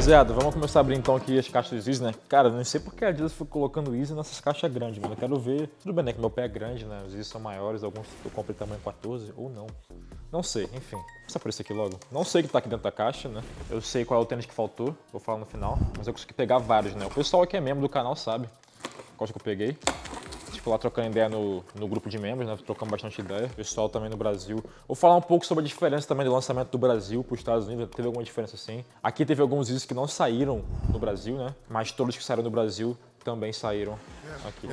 Rapaziada, vamos começar a abrir então aqui as caixas do Easy, né? Cara, não sei porque a Adidas foi colocando Easy nessas caixas grandes, mano. Eu quero ver. Tudo bem, né? Que meu pé é grande, né? Os Easy são maiores, alguns eu comprei tamanho 14 ou não. Não sei, enfim. Vamos por isso aqui logo. Não sei o que tá aqui dentro da caixa, né? Eu sei qual é o tênis que faltou, vou falar no final. Mas eu consegui pegar vários, né? O pessoal aqui é membro do canal sabe quais que eu peguei ficou tipo, lá trocando ideia no, no grupo de membros, né? trocando bastante ideia. pessoal também no Brasil. Vou falar um pouco sobre a diferença também do lançamento do Brasil para os Estados Unidos. Teve alguma diferença sim. Aqui teve alguns vídeos que não saíram no Brasil, né? Mas todos que saíram no Brasil também saíram aqui.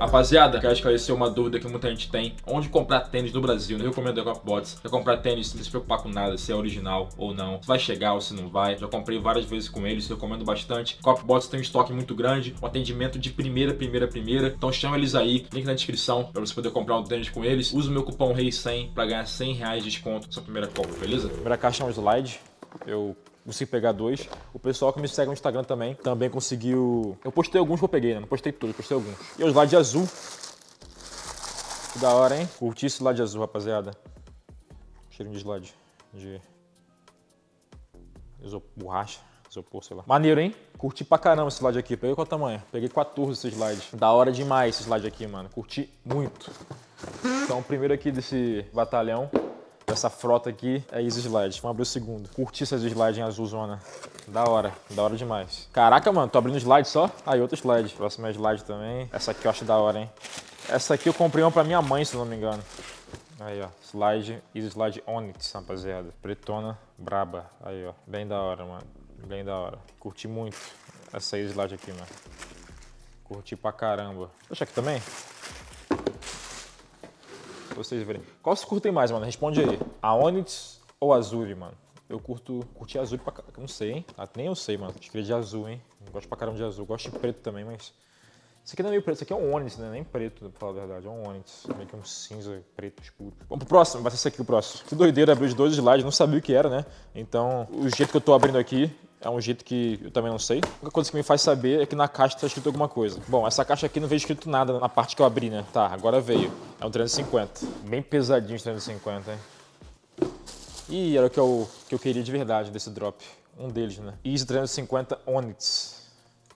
Rapaziada, quero esclarecer uma dúvida que muita gente tem. Onde comprar tênis no Brasil? Eu recomendo a Bots. Já comprar tênis sem se preocupar com nada, se é original ou não, se vai chegar ou se não vai. Já comprei várias vezes com eles, recomendo bastante. Copbots tem um estoque muito grande, um atendimento de primeira, primeira, primeira. Então chama eles aí, link na descrição para você poder comprar um tênis com eles. Usa o meu cupom REI100 para ganhar 100 reais de desconto na sua primeira compra, beleza? Primeira caixa é um slide. Eu consegui pegar dois. O pessoal que me segue no Instagram também, também conseguiu... Eu postei alguns que eu peguei, né? Não postei todos, postei alguns. E os lá de azul. Que da hora, hein? Curti esse lá de azul, rapaziada. cheiro de slide. De... Borracha. Isopor, sei lá. Maneiro, hein? Curti pra caramba esse slide aqui. Peguei qual é tamanho? Peguei 14 esses slides. Da hora demais esse slide aqui, mano. Curti muito. Então, primeiro aqui desse batalhão essa frota aqui é Easy Slide. Vamos abrir o segundo. Curti essas slides em azulzona. Da hora, da hora demais. Caraca, mano, tô abrindo slide só. Aí, outro slide. Próxima é slide também. Essa aqui eu acho da hora, hein? Essa aqui eu comprei uma pra minha mãe, se não me engano. Aí, ó. Slide, Easy Slide Onyx, rapaziada. Pretona, braba. Aí, ó. Bem da hora, mano. Bem da hora. Curti muito essa Easy Slide aqui, mano. Curti pra caramba. Deixa aqui também pra vocês verem. Qual você curtem mais, mano? Responde aí. A Onix ou a Azuri, mano? Eu curto, curti azul pra caramba, não sei, hein? Ah, nem eu sei, mano. Acho que de azul, hein? gosto pra caramba de azul. gosto de preto também, mas... Isso aqui não é meio preto, isso aqui é um Onix, né? Nem preto, pra falar a verdade. É um Onix, meio que um cinza preto escuro. Vamos pro próximo, vai ser esse aqui o próximo. Que doideira abrir os dois slides, não sabia o que era, né? Então, o jeito que eu tô abrindo aqui, é um jeito que eu também não sei. A única coisa que me faz saber é que na caixa está escrito alguma coisa. Bom, essa caixa aqui não veio escrito nada na parte que eu abri, né? Tá, agora veio. É um 350. Bem pesadinho esse 350, hein? E era o que eu, que eu queria de verdade desse drop. Um deles, né? Easy 350 Onyx.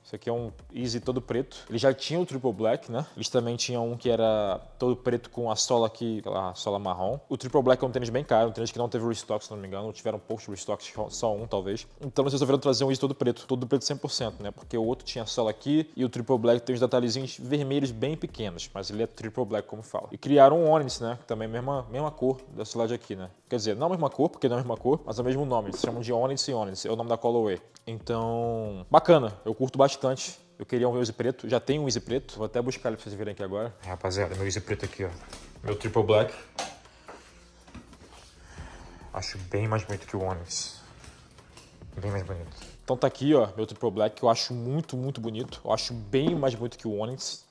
Esse aqui é um Easy todo preto. Ele já tinha o Triple Black, né? Eles também tinham um que era todo preto com a sola aqui, aquela sola marrom. O Triple Black é um tênis bem caro, um tênis que não teve restock, se não me engano. não tiveram poucos restocks, só um talvez. Então eles resolveram trazer um Easy todo preto, todo preto 100%, né? Porque o outro tinha a sola aqui e o Triple Black tem uns detalhezinhos vermelhos bem pequenos, mas ele é Triple Black, como fala. E criaram um Onyx, né? Que também é a mesma, mesma cor dessa laje aqui, né? Quer dizer, não a mesma cor, porque não é a mesma cor, mas é o mesmo nome. Eles chamam de Onyx e Onyx É o nome da colorway. Então, bacana. Eu curto bastante bastante. Eu queria um Easy preto. Já tem um Easy preto. Vou até buscar ele pra vocês verem aqui agora. É, rapaziada, meu Easy preto aqui, ó. Meu Triple Black. Acho bem mais bonito que o Onix. Bem mais bonito. Então tá aqui, ó, meu Triple Black, que eu acho muito, muito bonito. Eu acho bem mais bonito que o Onix.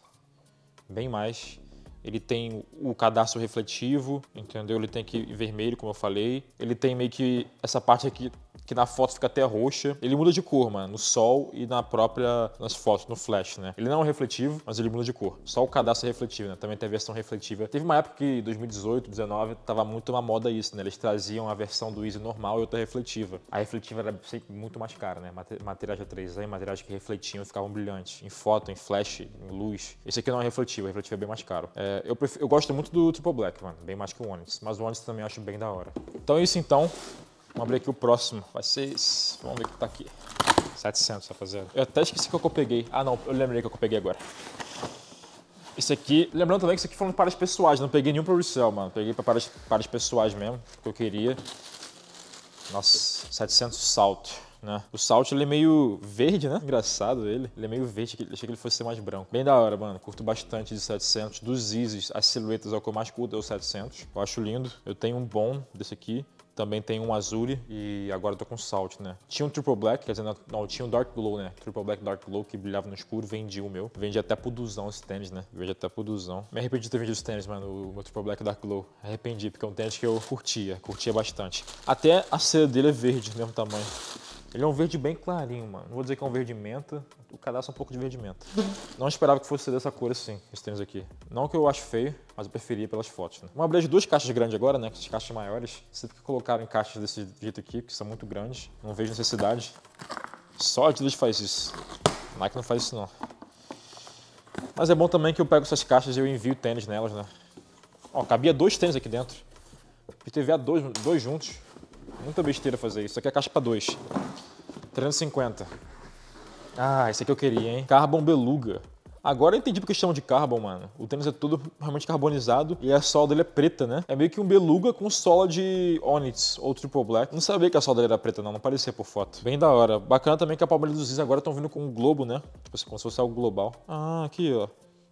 Bem mais. Ele tem o cadastro refletivo, entendeu? Ele tem aqui vermelho, como eu falei. Ele tem meio que essa parte aqui que na foto fica até roxa. Ele muda de cor, mano, no sol e na própria nas fotos, no flash, né? Ele não é refletivo, mas ele muda de cor. Só o cadastro é refletivo, né? Também tem a versão refletiva. Teve uma época que 2018, 2019 tava muito uma moda isso, né? Eles traziam a versão do Easy normal e outra refletiva. A refletiva era sempre muito mais cara, né? Materiais 3 aí, materiais que refletiam e ficavam brilhantes. Em foto, em flash, em luz. Esse aqui não é refletivo, a é bem mais caro. É, eu, prefiro, eu gosto muito do Triple Black, mano, bem mais que o Onix, mas o Onix também acho bem da hora. Então é isso então, Vamos abrir aqui o próximo. Vai ser esse. Vamos ver o que tá aqui. 700, rapaziada. Tá eu até esqueci que eu peguei. Ah, não. Eu lembrei que eu peguei agora. Esse aqui... Lembrando também que isso aqui foram paradas pessoais. Não peguei nenhum pro resell, mano. Peguei pra paradas, paradas pessoais mesmo. Que eu queria. Nossa, 700 salto. Né? O Salt ele é meio verde, né? Engraçado ele. Ele é meio verde, achei que ele fosse ser mais branco. Bem da hora, mano. Curto bastante de 700. Dos Isis, as silhuetas é o que eu mais curto, é o 700. Eu acho lindo. Eu tenho um bom desse aqui. Também tem um azul e agora eu tô com Salt, né? Tinha um Triple Black, quer dizer, não, não, tinha um Dark Glow, né? Triple Black, Dark Glow, que brilhava no escuro, vendi o meu. Vendi até pro Duzão esse tênis, né? Vendi até pro Duzão. Me arrependi de ter vendido os tênis, mano, o meu Triple Black Dark Glow. Arrependi, porque é um tênis que eu curtia, curtia bastante. Até a seda dele é verde, mesmo tamanho. Ele é um verde bem clarinho, mano. Não vou dizer que é um verde menta. O cadastro é um pouco de verde menta. Não esperava que fosse dessa cor assim, esses tênis aqui. Não que eu acho feio, mas eu preferia pelas fotos, né? Vamos abrir as duas caixas grandes agora, né? As caixas maiores. Sempre que colocaram em caixas desse jeito aqui, que são muito grandes. Não vejo necessidade. Só a Adidas faz isso. A Nike não faz isso, não. Mas é bom também que eu pego essas caixas e eu envio tênis nelas, né? Ó, cabia dois tênis aqui dentro. Podia ter dois, dois juntos. Muita besteira fazer isso. Isso aqui é a caixa para dois. 350. Ah, esse aqui eu queria, hein? Carbon Beluga. Agora eu entendi porque chamam de carbon, mano. O tênis é todo realmente carbonizado e a sola dele é preta, né? É meio que um beluga com sola de Onyx ou Triple Black. Não sabia que a sola dele era preta, não. Não parecia por foto. Bem da hora. Bacana também que a palmeira dos Ziz agora estão vindo com um globo, né? Tipo assim, como se fosse algo global. Ah, aqui, ó.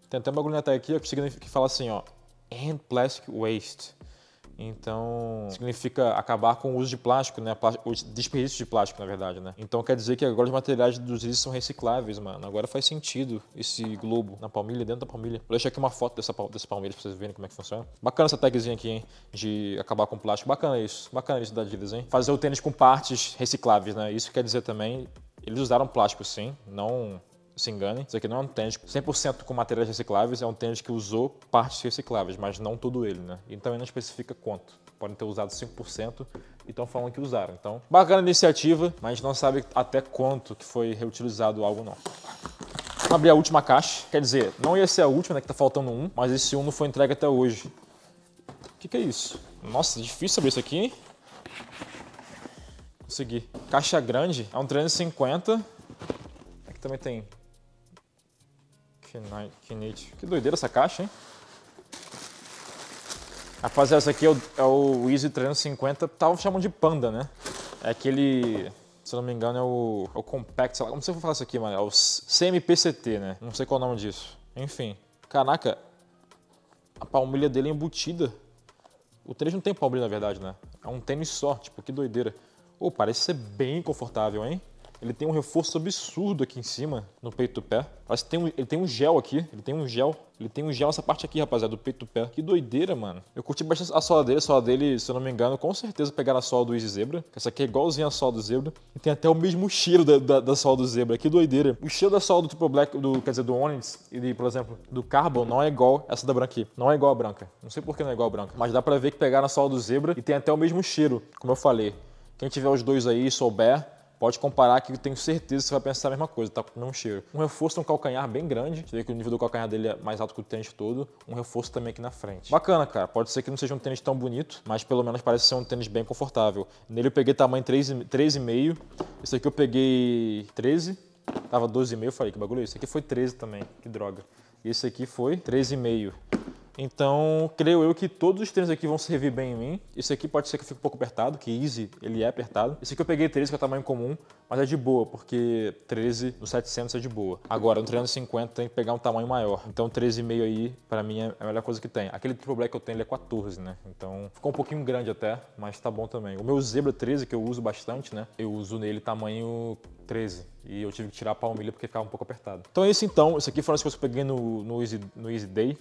Tem até um bagulho até aqui, ó, que significa que fala assim, ó. And plastic waste. Então, significa acabar com o uso de plástico, né? O desperdício de plástico, na verdade, né? Então, quer dizer que agora os materiais dos lixos são recicláveis, mano. Agora faz sentido esse globo na palmilha, dentro da palmilha. Vou deixar aqui uma foto dessa, dessa palmilha pra vocês verem como é que funciona. Bacana essa tagzinha aqui, hein? De acabar com o plástico. Bacana isso. Bacana isso da Adidas, hein? Fazer o tênis com partes recicláveis, né? Isso quer dizer também... Eles usaram plástico, sim. Não se enganem, isso aqui não é um tênis 100% com materiais recicláveis, é um tênis que usou partes recicláveis, mas não todo ele, né? E também não especifica quanto. Podem ter usado 5% e estão falando que usaram. Então, bacana a iniciativa, mas não sabe até quanto que foi reutilizado algo não. Vamos abrir a última caixa. Quer dizer, não ia ser a última, né, que tá faltando um, mas esse um não foi entregue até hoje. O que, que é isso? Nossa, difícil abrir isso aqui, hein? Consegui. Caixa grande, é um 350. Aqui também tem Kinate. Que doideira essa caixa, hein? Rapaziada, essa aqui é o, é o Easy 350. Estavam chamando de Panda, né? É aquele... Se eu não me engano, é o, é o Compact, sei lá. Como você for falar isso aqui, mano? É o CMPCT, né? Não sei qual é o nome disso. Enfim. Caraca. A palmilha dele é embutida. O 3 não tem palmilha, na verdade, né? É um tênis só. Tipo, que doideira. Pô, oh, parece ser bem confortável, hein? Ele tem um reforço absurdo aqui em cima, no peito do pé. Parece que tem um, ele tem um gel aqui, ele tem um gel. Ele tem um gel nessa parte aqui, rapaziada, do peito do pé. Que doideira, mano. Eu curti bastante a sola dele. A sola dele, se eu não me engano, com certeza pegaram a sola do Easy Zebra. Essa aqui é igualzinha a sola do Zebra. E tem até o mesmo cheiro da, da, da sola do Zebra. Que doideira. O cheiro da sola do Triple Black, do, quer dizer, do Onyx e, de, por exemplo, do Carbon não é igual essa da branca aqui. Não é igual a branca. Não sei por que não é igual a branca. Mas dá pra ver que pegaram a sola do Zebra e tem até o mesmo cheiro, como eu falei. Quem tiver os dois aí e souber, Pode comparar que eu tenho certeza que você vai pensar a mesma coisa, tá? Não cheiro. Um reforço no calcanhar bem grande. Você vê que o nível do calcanhar dele é mais alto que o tênis todo. Um reforço também aqui na frente. Bacana, cara. Pode ser que não seja um tênis tão bonito, mas pelo menos parece ser um tênis bem confortável. Nele eu peguei tamanho 3,5. Esse aqui eu peguei 13. Tava 12,5, falei que bagulho é isso. Esse aqui foi 13 também, que droga. E esse aqui foi 13,5. Então, creio eu que todos os treinos aqui vão servir bem em mim. Esse aqui pode ser que eu fique um pouco apertado, que Easy, ele é apertado. Esse aqui eu peguei 13, que é tamanho comum, mas é de boa, porque 13 no 700 é de boa. Agora, no 350 tem que pegar um tamanho maior. Então, 13,5 aí, pra mim, é a melhor coisa que tem. Aquele Triple Black que eu tenho, ele é 14, né? Então, ficou um pouquinho grande até, mas tá bom também. O meu Zebra 13, que eu uso bastante, né? Eu uso nele tamanho 13. E eu tive que tirar a palmilha porque ficava um pouco apertado. Então é isso então. Isso aqui foram as coisas que eu peguei no, no, Easy, no Easy Day,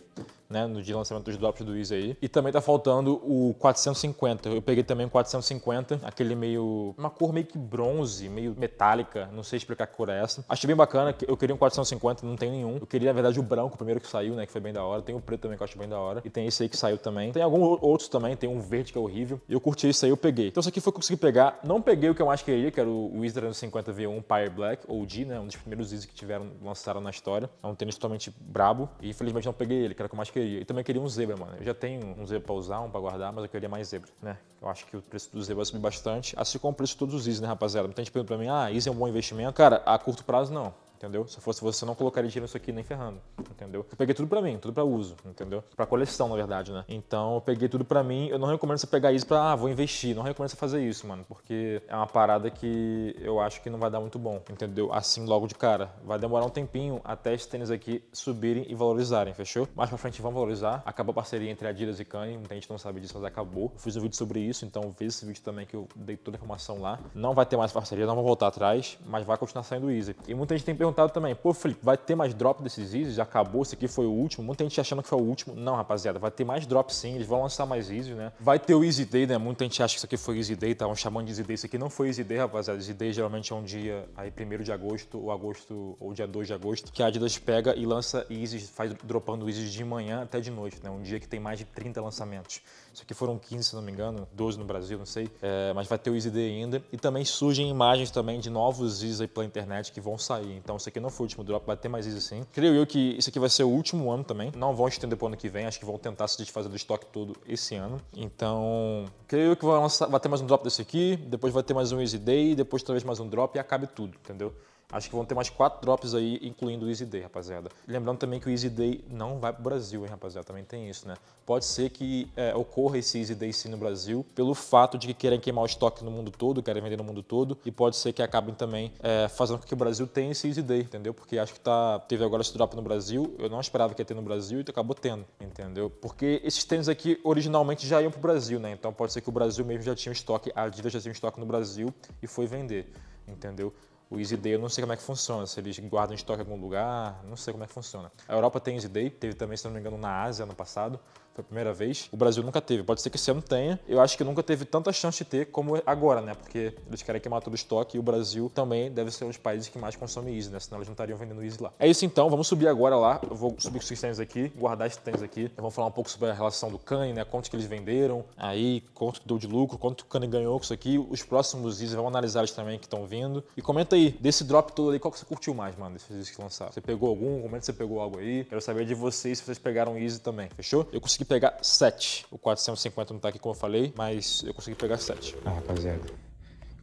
né? No dia de lançamento dos drops do Easy aí. E também tá faltando o 450. Eu peguei também o 450, aquele meio... Uma cor meio que bronze, meio metálica. Não sei explicar que cor é essa. Achei bem bacana. Eu queria um 450, não tem nenhum. Eu queria, na verdade, o branco primeiro que saiu, né? Que foi bem da hora. Tem o preto também que eu acho bem da hora. E tem esse aí que saiu também. Tem alguns outros também. Tem um verde que é horrível. E eu curti isso aí, eu peguei. Então isso aqui foi que eu consegui pegar. Não peguei o que eu mais queria, que era o Easy 350 V1 Empire Black, ou G, né? Um dos primeiros Yeezy que tiveram, lançaram na história. É um tênis totalmente brabo. E infelizmente não peguei ele, que era o que eu mais queria. E também queria um zebra, mano. Eu já tenho um zebra pra usar, um pra guardar, mas eu queria mais zebra, né? Eu acho que o preço do zebra vai subir bastante. Assim como o preço de todos os Yeezy, né, rapaziada? Muita gente pergunta pra mim, ah, Yeezy é um bom investimento. Cara, a curto prazo não entendeu? Se fosse você, não colocaria dinheiro nisso aqui nem ferrando, entendeu? Eu peguei tudo pra mim, tudo pra uso, entendeu? Pra coleção, na verdade, né? Então eu peguei tudo pra mim. Eu não recomendo você pegar isso pra, ah, vou investir. Não recomendo você fazer isso, mano, porque é uma parada que eu acho que não vai dar muito bom, entendeu? Assim logo de cara. Vai demorar um tempinho até esses tênis aqui subirem e valorizarem, fechou? Mais pra frente vão valorizar. Acabou a parceria entre Adidas e Kanye, muita gente não sabe disso, mas acabou. Eu fiz um vídeo sobre isso, então vê esse vídeo também que eu dei toda a informação lá. Não vai ter mais parceria, não vou voltar atrás, mas vai continuar saindo Easy. E muita gente tem perguntado perguntado também, pô, Felipe, vai ter mais drop desses Easy? Acabou, esse aqui foi o último. Muita gente achando que foi o último. Não, rapaziada, vai ter mais drop sim, eles vão lançar mais Easy, né? Vai ter o Easy Day, né? Muita gente acha que isso aqui foi Easy Day, estavam chamando de Easy Day. Isso aqui não foi Easy Day, rapaziada. Easy Day geralmente é um dia aí, primeiro de agosto, ou agosto, ou dia 2 de agosto, que a Adidas pega e lança Easy, faz dropando Easy de manhã até de noite, né? Um dia que tem mais de 30 lançamentos. Isso aqui foram 15, se não me engano, 12 no Brasil, não sei. É, mas vai ter o Day ainda. E também surgem imagens também de novos Easy aí pela internet que vão sair. Então isso aqui não foi o último drop, vai ter mais Easy sim. Creio eu que isso aqui vai ser o último ano também. Não vão estender pro ano que vem, acho que vão tentar se desfazer do estoque todo esse ano. Então, creio eu que vai, lançar, vai ter mais um drop desse aqui, depois vai ter mais um Easy Day, depois talvez mais um drop e acabe tudo, entendeu? Acho que vão ter mais quatro drops aí, incluindo o Easy Day, rapaziada. Lembrando também que o Easy Day não vai pro Brasil, hein, rapaziada? Também tem isso, né? Pode ser que é, ocorra esse Easy Day sim no Brasil, pelo fato de que querem queimar o estoque no mundo todo, querem vender no mundo todo, e pode ser que acabem também é, fazendo com que o Brasil tenha esse Easy Day, entendeu? Porque acho que tá, teve agora esse drop no Brasil, eu não esperava que ia ter no Brasil e acabou tendo, entendeu? Porque esses tênis aqui originalmente já iam pro Brasil, né? Então pode ser que o Brasil mesmo já tinha estoque, a Adidas já tinha estoque no Brasil e foi vender, entendeu? o Easy Day eu não sei como é que funciona, se eles guardam estoque em algum lugar, não sei como é que funciona. A Europa tem Easy Day, teve também, se não me engano, na Ásia ano passado. Foi a primeira vez. O Brasil nunca teve. Pode ser que esse ano tenha. Eu acho que nunca teve tanta chance de ter como agora, né? Porque eles querem queimar todo o estoque e o Brasil também deve ser um dos países que mais consome Easy, né? Senão eles não estariam vendendo Easy lá. É isso então, vamos subir agora lá. Eu vou subir com esses tênis aqui, guardar esses tênis aqui. Vamos falar um pouco sobre a relação do Kanye, né? Quanto que eles venderam, aí, quanto que deu de lucro, quanto o Kanye ganhou com isso aqui. Os próximos Easy, vamos analisar eles também que estão vindo. E comenta aí, desse drop todo aí, qual que você curtiu mais, mano, desses Easy que lançaram? Você pegou algum? Comenta se você pegou algo aí. Quero saber de vocês se vocês pegaram Easy também, fechou? Eu consegui consegui pegar 7. O 450 não tá aqui, como eu falei, mas eu consegui pegar 7. Ah, rapaziada.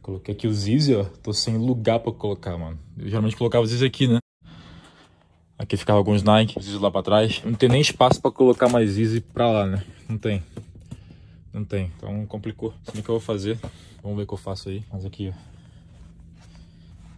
Coloquei aqui o Zizi, ó. Tô sem lugar pra colocar, mano. Eu geralmente colocava o Zizi aqui, né? Aqui ficava alguns Nike, os Zizi lá pra trás. Não tem nem espaço pra colocar mais Zizi pra lá, né? Não tem. Não tem. Então complicou. Assim o que eu vou fazer. Vamos ver o que eu faço aí. Mas aqui,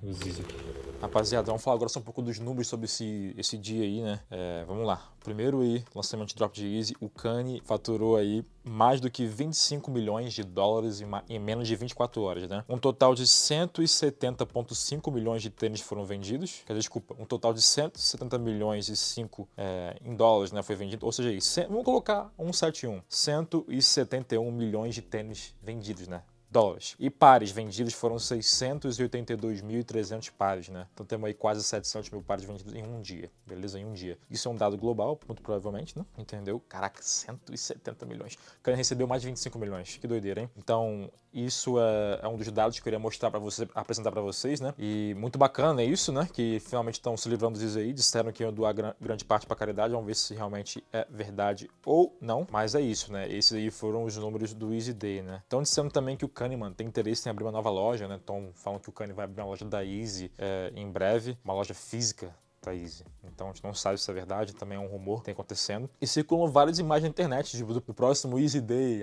ó. Os Zizi aqui. Rapaziada, vamos falar agora só um pouco dos números sobre esse, esse dia aí, né? É, vamos lá. Primeiro aí, lançamento de Drop de Easy, o Kanye faturou aí mais do que 25 milhões de dólares em, em menos de 24 horas, né? Um total de 170,5 milhões de tênis foram vendidos. Quer dizer, desculpa, um total de 170 milhões e 5 é, em dólares, né? Foi vendido. Ou seja, aí, vamos colocar 171. 171 milhões de tênis vendidos, né? dólares. E pares vendidos foram 682.300 pares, né? Então temos aí quase 700 mil pares vendidos em um dia, beleza? Em um dia. Isso é um dado global, muito provavelmente, né? Entendeu? Caraca, 170 milhões. O cara recebeu mais de 25 milhões. Que doideira, hein? Então, isso é, é um dos dados que eu queria mostrar para vocês, apresentar para vocês, né? E muito bacana é isso, né? Que finalmente estão se livrando disso aí. Disseram que iam doar grande parte para caridade. Vamos ver se realmente é verdade ou não. Mas é isso, né? Esses aí foram os números do Easy Day, né? Estão dizendo também que o cara Kahneman tem interesse em abrir uma nova loja, né? Então falam que o Kahneman vai abrir uma loja da Easy é, em breve, uma loja física Thaís. Então a gente não sabe se é verdade, também é um rumor que tem acontecendo. E circulam várias imagens na internet tipo, do, próximo Easy Day.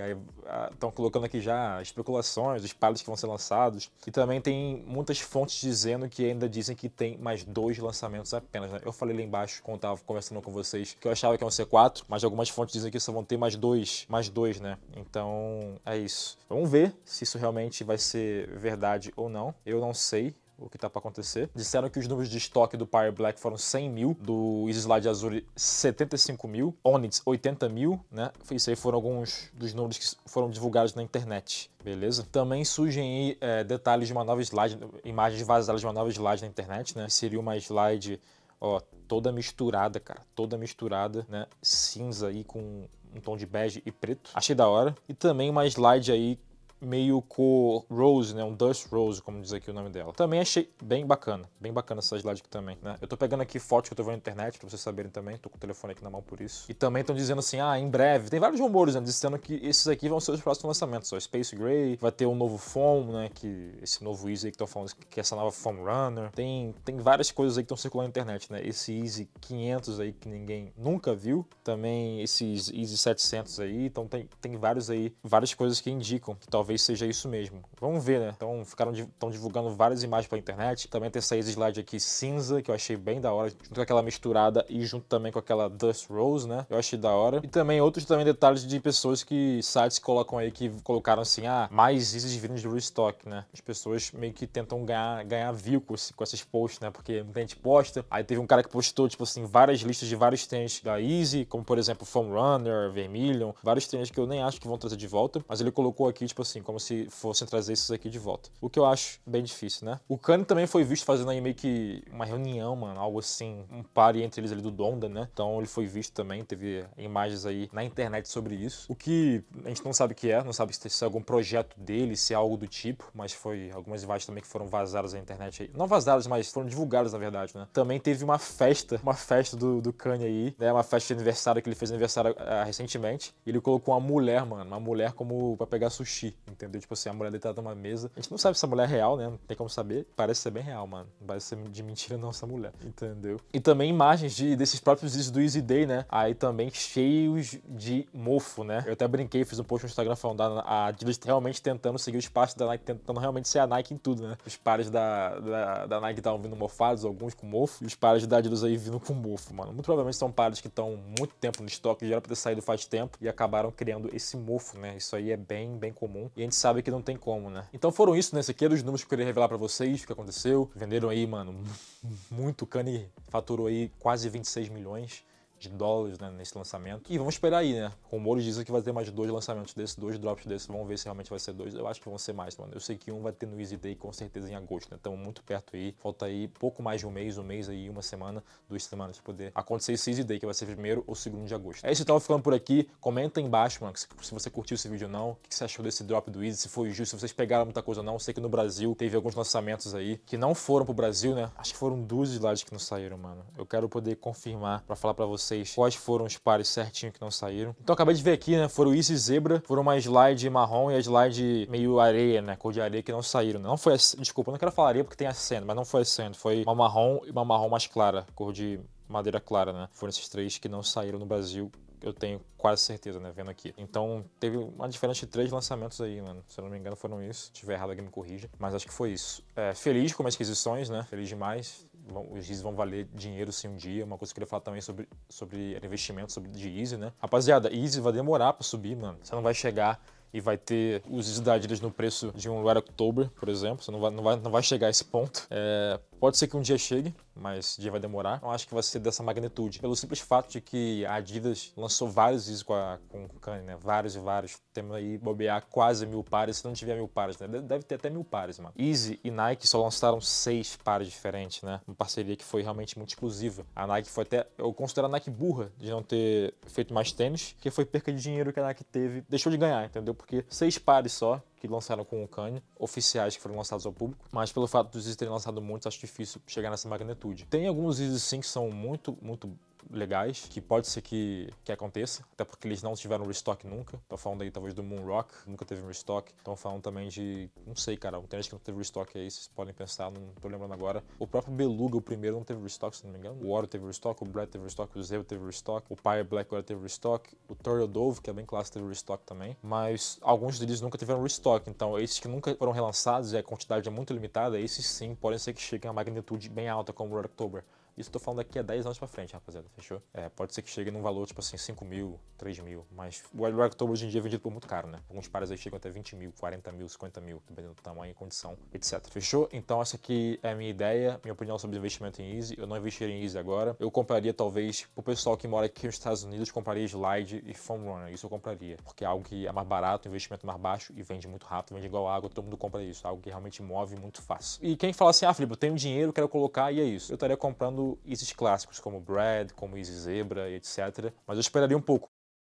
Estão ah, colocando aqui já especulações, os pilots que vão ser lançados. E também tem muitas fontes dizendo que ainda dizem que tem mais dois lançamentos apenas. Né? Eu falei lá embaixo, quando estava conversando com vocês, que eu achava que é um C4, mas algumas fontes dizem que só vão ter mais dois, mais dois, né? Então é isso. Vamos ver se isso realmente vai ser verdade ou não. Eu não sei o que tá para acontecer. Disseram que os números de estoque do Power Black foram 100 mil, do Easy Slide Azul 75 mil, Onyx 80 mil, né? Isso aí foram alguns dos números que foram divulgados na internet, beleza? Também surgem aí é, detalhes de uma nova slide, imagens vazadas de uma nova slide na internet, né? Seria uma slide ó, toda misturada, cara, toda misturada, né? Cinza aí com um tom de bege e preto. Achei da hora. E também uma slide aí meio cor rose, né? Um dust rose, como diz aqui o nome dela. Também achei bem bacana, bem bacana essa slide aqui também, né? Eu tô pegando aqui fotos que eu tô vendo na internet, pra vocês saberem também. Tô com o telefone aqui na mão por isso. E também estão dizendo assim, ah, em breve. Tem vários rumores, né? Dizendo que esses aqui vão ser os próximos lançamentos. Ó. Space Gray, vai ter um novo foam, né? Que esse novo Easy que estão falando, que é essa nova foam runner. Tem, tem várias coisas aí que estão circulando na internet, né? Esse Easy 500 aí que ninguém nunca viu. Também esses Easy 700 aí. Então tem, tem vários aí, várias coisas que indicam que talvez talvez seja isso mesmo. Vamos ver, né? Então ficaram estão divulgando várias imagens pela internet. Também tem essa slide aqui cinza, que eu achei bem da hora, junto com aquela misturada e junto também com aquela Dust Rose, né? Eu achei da hora. E também outros também detalhes de pessoas que sites colocam aí que colocaram assim, ah, mais ISIS vindo de restock, né? As pessoas meio que tentam ganhar, ganhar view com, com esses posts, né? Porque muita gente posta. Aí teve um cara que postou, tipo assim, várias listas de vários tênis da Easy, como por exemplo Foam Runner, Vermilion, vários tênis que eu nem acho que vão trazer de volta, mas ele colocou aqui, tipo assim, assim, como se fossem trazer esses aqui de volta. O que eu acho bem difícil, né? O Kanye também foi visto fazendo aí meio que uma reunião, mano, algo assim, um pare entre eles ali do Donda, né? Então ele foi visto também, teve imagens aí na internet sobre isso. O que a gente não sabe o que é, não sabe se é algum projeto dele, se é algo do tipo, mas foi algumas imagens também que foram vazadas na internet aí. Não vazadas, mas foram divulgadas, na verdade, né? Também teve uma festa, uma festa do, do Kanye aí, né? Uma festa de aniversário que ele fez aniversário uh, recentemente. ele colocou uma mulher, mano, uma mulher como para pegar sushi. Entendeu? Tipo assim, a mulher deitada numa mesa. A gente não sabe se a mulher é real, né? Não tem como saber. Parece ser bem real, mano. Não parece ser de mentira não essa mulher. Entendeu? E também imagens de, desses próprios vídeos do Easy Day, né? Aí também cheios de mofo, né? Eu até brinquei, fiz um post no Instagram falando da a Adidas realmente tentando seguir os passos da Nike, tentando realmente ser a Nike em tudo, né? Os pares da, da, da Nike estavam vindo mofados, alguns com mofo. E os pares da Adidas aí vindo com mofo, mano. Muito provavelmente são pares que estão muito tempo no estoque, já era pra ter saído faz tempo e acabaram criando esse mofo, né? Isso aí é bem, bem comum e a gente sabe que não tem como, né? Então foram isso, né? Esse aqui era é os números que eu queria revelar para vocês, o que aconteceu. Venderam aí, mano, muito. Cani faturou aí quase 26 milhões de dólares né, nesse lançamento. E vamos esperar aí, né? Rumores dizem que vai ter mais dois lançamentos desses, dois drops desses. Vamos ver se realmente vai ser dois. Eu acho que vão ser mais, mano. Eu sei que um vai ter no Easy Day com certeza em agosto, né? Estamos muito perto aí. Falta aí pouco mais de um mês, um mês aí, uma semana, duas semanas para poder acontecer esse Easy Day, que vai ser primeiro ou segundo de agosto. É isso, então ficando por aqui. Comenta aí embaixo, mano, se você curtiu esse vídeo ou não. O que você achou desse drop do Easy? Se foi justo, se vocês pegaram muita coisa ou não. Eu sei que no Brasil teve alguns lançamentos aí que não foram pro Brasil, né? Acho que foram duas slides que não saíram, mano. Eu quero poder confirmar para falar para você vocês quais foram os pares certinho que não saíram. Então acabei de ver aqui, né? Foram isso e Zebra, foram uma slide marrom e a slide meio areia, né? Cor de areia que não saíram. Não foi, desculpa, eu não quero falar areia porque tem acento, mas não foi acento. Foi uma marrom e uma marrom mais clara, cor de madeira clara, né? Foram esses três que não saíram no Brasil eu tenho quase certeza, né, vendo aqui. Então, teve uma diferença de três lançamentos aí, mano. Se eu não me engano, foram isso. Se tiver errado, alguém me corrija. Mas acho que foi isso. É, feliz com as aquisições, né? Feliz demais os GIS vão valer dinheiro sim um dia. Uma coisa que eu queria falar também sobre, sobre investimento sobre de Easy, né? Rapaziada, Easy vai demorar para subir, mano. Você não vai chegar e vai ter os Easy no preço de um lugar October, por exemplo. Você não vai, não vai, não vai chegar a esse ponto. É, Pode ser que um dia chegue, mas o dia vai demorar. Não acho que vai ser dessa magnitude. Pelo simples fato de que a Adidas lançou vários isso com, a, com o Kanye, né? Vários e vários. Temos aí bobear quase mil pares, se não tiver mil pares, né? Deve ter até mil pares, mano. Easy e Nike só lançaram seis pares diferentes, né? Uma parceria que foi realmente muito exclusiva. A Nike foi até, eu considero a Nike burra de não ter feito mais tênis, que foi perca de dinheiro que a Nike teve. Deixou de ganhar, entendeu? Porque seis pares só, que lançaram com o Kanye, oficiais que foram lançados ao público, mas pelo fato dos Yeezys terem lançado muitos, acho difícil chegar nessa magnitude. Tem alguns Yeezys sim que são muito, muito legais, que pode ser que, que aconteça, até porque eles não tiveram restock nunca. Estão falando aí talvez do Moon Rock nunca teve um restock. Estão falando também de, não sei, cara, um tênis que não teve restock aí, vocês podem pensar, não tô lembrando agora. O próprio Beluga, o primeiro, não teve restock, se não me engano. O Oro teve restock, o Brad teve restock, o Zero teve restock, o Pyre Black agora teve restock, o Turtle Dove, que é bem clássico, teve restock também. Mas alguns deles nunca tiveram restock, então esses que nunca foram relançados e a quantidade é muito limitada, esses sim podem ser que cheguem a magnitude bem alta, como o Red October. Isso eu tô falando daqui a 10 anos pra frente, rapaziada, fechou? É, pode ser que chegue num valor, tipo assim, 5 mil, 3 mil, mas o Wild October hoje em dia é vendido por muito caro, né? Alguns pares aí chegam até 20 mil, 40 mil, 50 mil, dependendo do tamanho, condição, etc. Fechou? Então essa aqui é a minha ideia, minha opinião sobre investimento em Easy. Eu não investiria em Easy agora. Eu compraria, talvez, pro pessoal que mora aqui nos Estados Unidos, compraria Slide e Foam Runner. Isso eu compraria, porque é algo que é mais barato, investimento mais baixo e vende muito rápido, vende igual água, todo mundo compra isso. É algo que realmente move muito fácil. E quem fala assim, ah, Felipe, eu tenho dinheiro, quero colocar, e é isso. Eu estaria comprando lançando clássicos, como Brad, como Easy Zebra, etc. Mas eu esperaria um pouco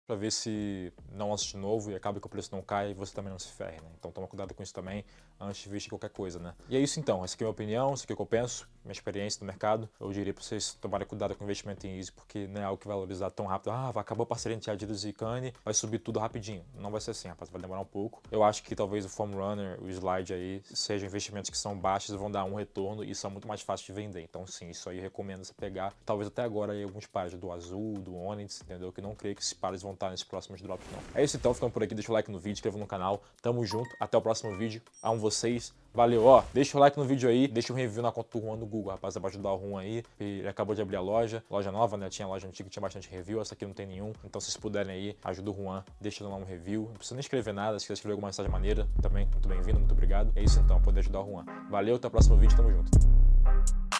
para ver se não assiste de novo e acaba que o preço não cai e você também não se ferre, né? Então toma cuidado com isso também antes de qualquer coisa, né? E é isso então, essa aqui é a minha opinião, isso aqui é o que eu penso, minha experiência no mercado. Eu diria para vocês tomarem cuidado com o investimento em Easy, porque não é algo que vai valorizar tão rápido. Ah, acabou a parceria entre Adidas e Kanye, vai subir tudo rapidinho. Não vai ser assim, rapaz, vai demorar um pouco. Eu acho que talvez o Form Runner, o Slide aí, sejam investimentos que são baixos, vão dar um retorno e são muito mais fáceis de vender. Então sim, isso aí eu recomendo você pegar. Talvez até agora aí alguns pares do Azul, do Onyx, entendeu? Que não creio que esses pares vão estar nesses próximos drops não. É isso então, ficando por aqui, deixa o like no vídeo, inscreva no canal. Tamo junto, até o próximo vídeo. Amo você vocês. Valeu, ó, deixa o like no vídeo aí, deixa um review na conta do Juan no Google, rapaz, é pra ajudar o Juan aí, ele acabou de abrir a loja, loja nova, né, tinha loja antiga, tinha bastante review, essa aqui não tem nenhum, então se vocês puderem aí, ajuda o Juan, deixa lá um review, não precisa nem escrever nada, se quiser escrever alguma mensagem maneira, também, muito bem-vindo, muito obrigado, é isso então, poder ajudar o Juan. Valeu, até o próximo vídeo, tamo junto.